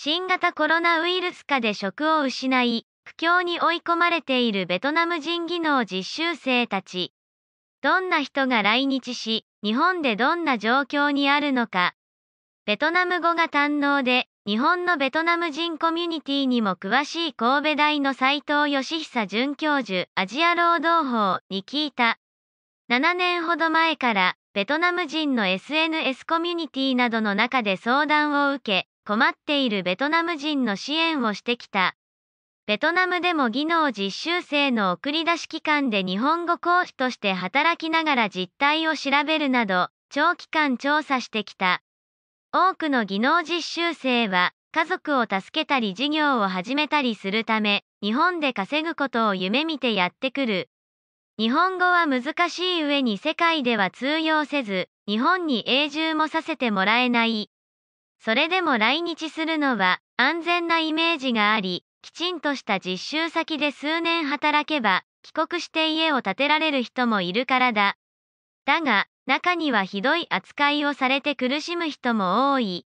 新型コロナウイルス下で職を失い、苦境に追い込まれているベトナム人技能実習生たち。どんな人が来日し、日本でどんな状況にあるのか。ベトナム語が堪能で、日本のベトナム人コミュニティにも詳しい神戸大の斉藤義久准教授、アジア労働法に聞いた。7年ほど前から、ベトナム人の SNS コミュニティなどの中で相談を受け、困っているベトナム人の支援をしてきた。ベトナムでも技能実習生の送り出し機関で日本語講師として働きながら実態を調べるなど、長期間調査してきた。多くの技能実習生は、家族を助けたり事業を始めたりするため、日本で稼ぐことを夢見てやってくる。日本語は難しい上に世界では通用せず、日本に永住もさせてもらえない。それでも来日するのは安全なイメージがあり、きちんとした実習先で数年働けば、帰国して家を建てられる人もいるからだ。だが、中にはひどい扱いをされて苦しむ人も多い。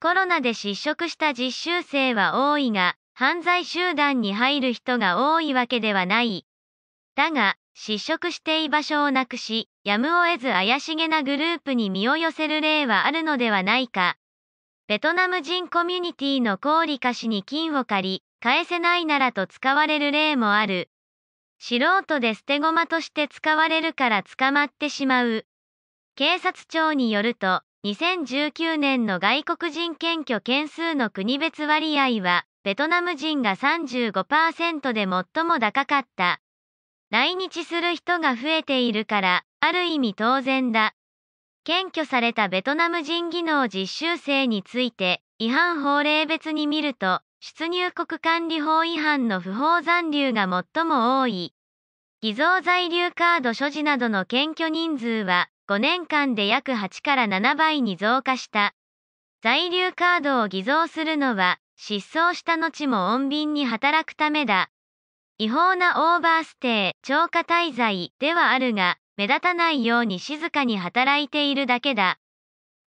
コロナで失職した実習生は多いが、犯罪集団に入る人が多いわけではない。だが、失職して居場所をなくし、やむを得ず怪しげなグループに身を寄せる例はあるのではないか。ベトナム人コミュニティの高利貸しに金を借り、返せないならと使われる例もある。素人で捨て駒として使われるから捕まってしまう。警察庁によると、2019年の外国人検挙件数の国別割合は、ベトナム人が35%で最も高かった。来日する人が増えているから、ある意味当然だ。検挙されたベトナム人技能実習生について、違反法令別に見ると、出入国管理法違反の不法残留が最も多い。偽造在留カード所持などの検挙人数は、5年間で約8から7倍に増加した。在留カードを偽造するのは、失踪した後も穏便に働くためだ。違法なオーバーステイ、超過滞在ではあるが、目立たないように静かに働いているだけだ。